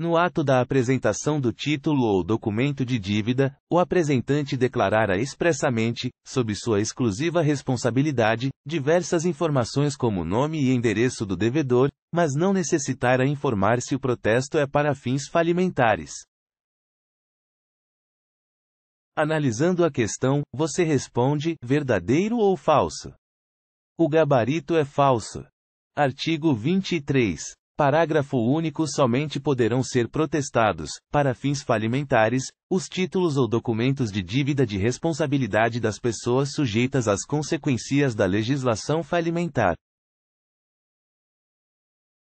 No ato da apresentação do título ou documento de dívida, o apresentante declarará expressamente, sob sua exclusiva responsabilidade, diversas informações como nome e endereço do devedor, mas não necessitará informar se o protesto é para fins falimentares. Analisando a questão, você responde: verdadeiro ou falso? O gabarito é falso. Artigo 23. Parágrafo único somente poderão ser protestados, para fins falimentares, os títulos ou documentos de dívida de responsabilidade das pessoas sujeitas às consequências da legislação falimentar.